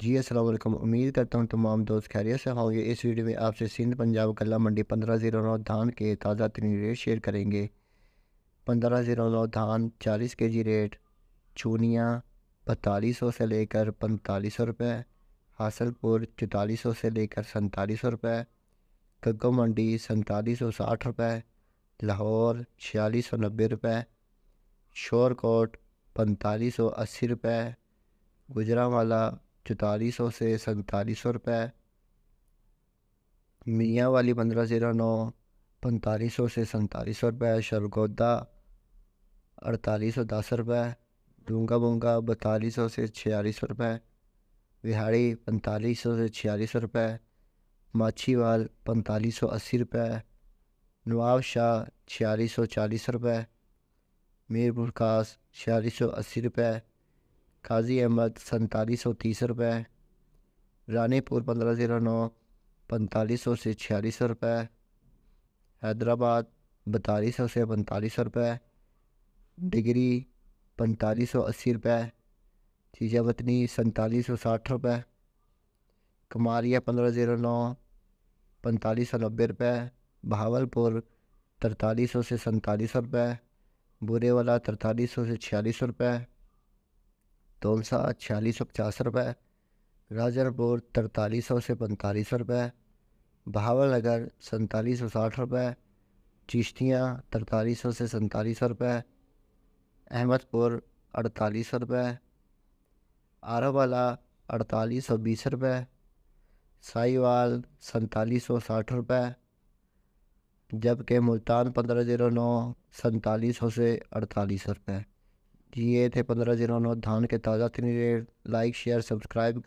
जी असल उम्मीद करता हूँ तमाम दोस्त खैरियत से होंगे इस वीडियो में आपसे सिंध पंजाब गला मंडी पंद्रह ज़ीरो नौ धान के ताज़ा तरीन रेट शेयर करेंगे पंद्रह ज़ीरो नौ धान चालीस के जी रेट चूनिया पैंतालीस सौ से लेकर पैंतालीस सौ रुपये हासलपुर चौतालीस सौ से लेकर सैंतालीस सौ रुपये कग्गो मंडी सैंतालीस सौ साठ रुपये लाहौर छियालीस सौ नब्बे रुपये शोरकोट पैंतालीस सौ अस्सी रुपये गुजरावाला चौतालीस सौ से सैतालीस सौ रुपये मियाँ वाली पंद्रह ज़ीरो नौ पैंतालीस सौ से सैंतालीस सौ रुपये शरगोदा अड़तालीस सौ दस रुपये डूंगा बूंगा बतालीस सौ से छियालीस सौ रुपये विहाड़ी पैंतालीस सौ से छियालीस सौ रुपये माछीवाल पैंतालीस सौ अस्सी रुपये नवाब शाह छियालीस सौ चालीस रुपये मीरपुर खास छियालीस सौ अस्सी रुपये काजी अहमद सैतालीस सौ तीस रुपये रानीपुर पंद्रह ज़ीरो नौ पैंतालीस सौ से छियालीस सौ रुपये हैदराबाद बतालीस सौ से पैंतालीस सौ रुपये डिग्री पैंतालीस सौ अस्सी रुपये चीज़ा वतनी सैंतालीस सौ साठ रुपये कुमारिया पंद्रह ज़ीरो नौ पैंतालीस सौ नब्बे रुपये भावलपुर तरतालीस सौ से सैंतालीस सौ रुपये बुरेवाला तरतालीस सौ से छियालीस सौ रुपये धौलसा छियालीस सौ पचास रुपये राजनपुर तरतालीस सौ से पैंतालीस रुपये नगर सैंतालीस सौ साठ रुपये चिश्तियाँ तरतालीस सौ से सैंतालीस सौ रुपये अहमदपुर अड़तालीस सौ रुपये आरोवाला अड़तालीस सौ बीस रुपये साईवाल सैंतालीस सौ साठ रुपये जबकि मुल्तान पंद्रह जीरो नौ सैंतालीस सौ से अड़तालीस रुपये ये थे पंद्रह जिला नौ धान के ताज़ा तीन लाइक शेयर सब्सक्राइब कर